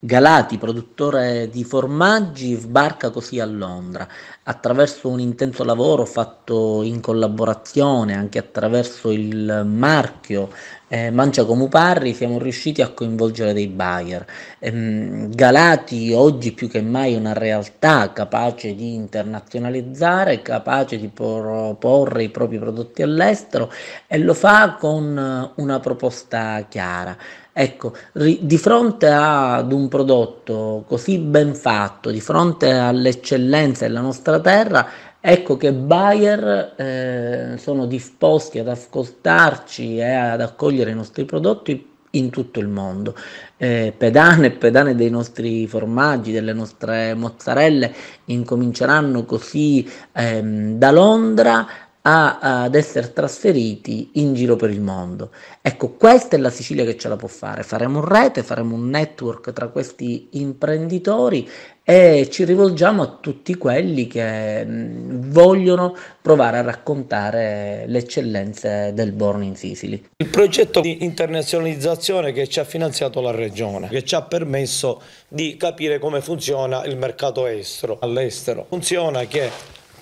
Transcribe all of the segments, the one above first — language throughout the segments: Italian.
Galati, produttore di formaggi, sbarca così a Londra. Attraverso un intenso lavoro fatto in collaborazione, anche attraverso il marchio eh, Mancia come Parri, siamo riusciti a coinvolgere dei buyer. Ehm, Galati oggi più che mai è una realtà capace di internazionalizzare, capace di proporre i propri prodotti all'estero e lo fa con una proposta chiara. Ecco, ri, di fronte ad un prodotto così ben fatto, di fronte all'eccellenza della nostra terra, ecco che Bayer eh, sono disposti ad ascoltarci e ad accogliere i nostri prodotti in tutto il mondo. Eh, pedane e pedane dei nostri formaggi, delle nostre mozzarelle incominceranno così ehm, da Londra a, ad essere trasferiti in giro per il mondo. Ecco, questa è la Sicilia che ce la può fare. Faremo rete, faremo un network tra questi imprenditori e ci rivolgiamo a tutti quelli che mm, vogliono provare a raccontare le eccellenze del Born in Sicily. Il progetto di internazionalizzazione che ci ha finanziato la Regione, che ci ha permesso di capire come funziona il mercato estero all'estero. Funziona che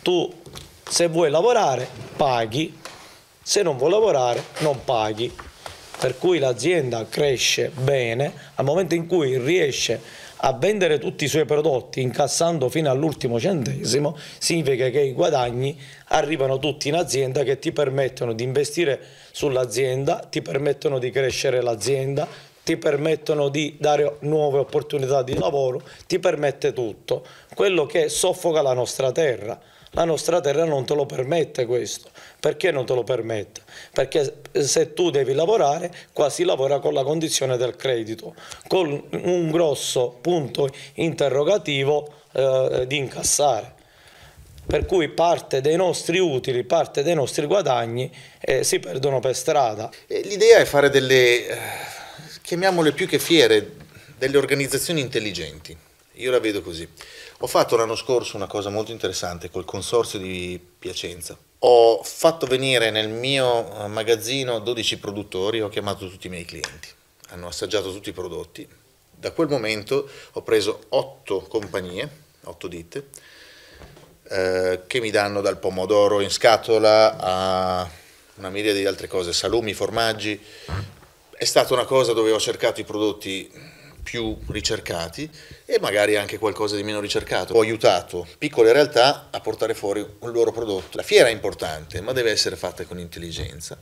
tu se vuoi lavorare, paghi, se non vuoi lavorare, non paghi. Per cui l'azienda cresce bene al momento in cui riesce a vendere tutti i suoi prodotti incassando fino all'ultimo centesimo, significa che i guadagni arrivano tutti in azienda che ti permettono di investire sull'azienda, ti permettono di crescere l'azienda, ti permettono di dare nuove opportunità di lavoro, ti permette tutto. Quello che soffoca la nostra terra. La nostra terra non te lo permette questo. Perché non te lo permette? Perché se tu devi lavorare, qua si lavora con la condizione del credito, con un grosso punto interrogativo eh, di incassare per cui parte dei nostri utili, parte dei nostri guadagni eh, si perdono per strada. L'idea è fare delle eh, chiamiamole più che fiere, delle organizzazioni intelligenti. Io la vedo così. Ho fatto l'anno scorso una cosa molto interessante col consorzio di Piacenza. Ho fatto venire nel mio eh, magazzino 12 produttori, ho chiamato tutti i miei clienti, hanno assaggiato tutti i prodotti. Da quel momento ho preso 8 compagnie, 8 ditte, eh, che mi danno dal pomodoro in scatola a una miriade di altre cose, salumi, formaggi, è stata una cosa dove ho cercato i prodotti più ricercati e magari anche qualcosa di meno ricercato. Ho aiutato piccole realtà a portare fuori un loro prodotto. La fiera è importante, ma deve essere fatta con intelligenza.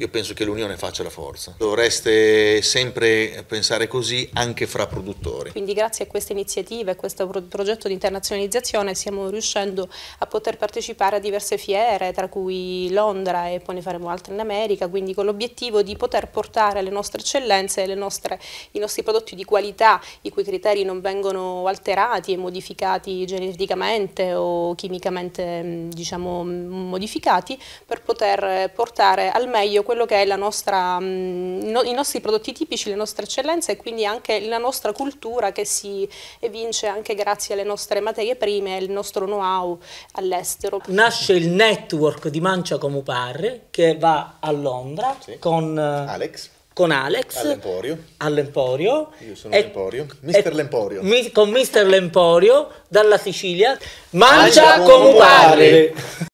Io penso che l'unione faccia la forza. Dovreste sempre pensare così anche fra produttori. Quindi grazie a queste iniziative, a questo pro progetto di internazionalizzazione stiamo riuscendo a poter partecipare a diverse fiere, tra cui Londra e poi ne faremo altre in America, quindi con l'obiettivo di poter portare le nostre eccellenze, le nostre, i nostri prodotti di qualità, i cui criteri non vengono alterati e modificati geneticamente o chimicamente diciamo, modificati, per poter portare al meglio quello che è nostra, mm, i nostri prodotti tipici, le nostre eccellenze e quindi anche la nostra cultura che si evince anche grazie alle nostre materie prime e al nostro know-how all'estero. Nasce il network di Mancia Comuparre che va a Londra sì. con eh, Alex con Alex all'Emporio. all'Emporio. Io sono l'Emporio. Mister L'Emporio. Mi, con Mister L'Emporio dalla Sicilia. Mancia, Mancia come pare.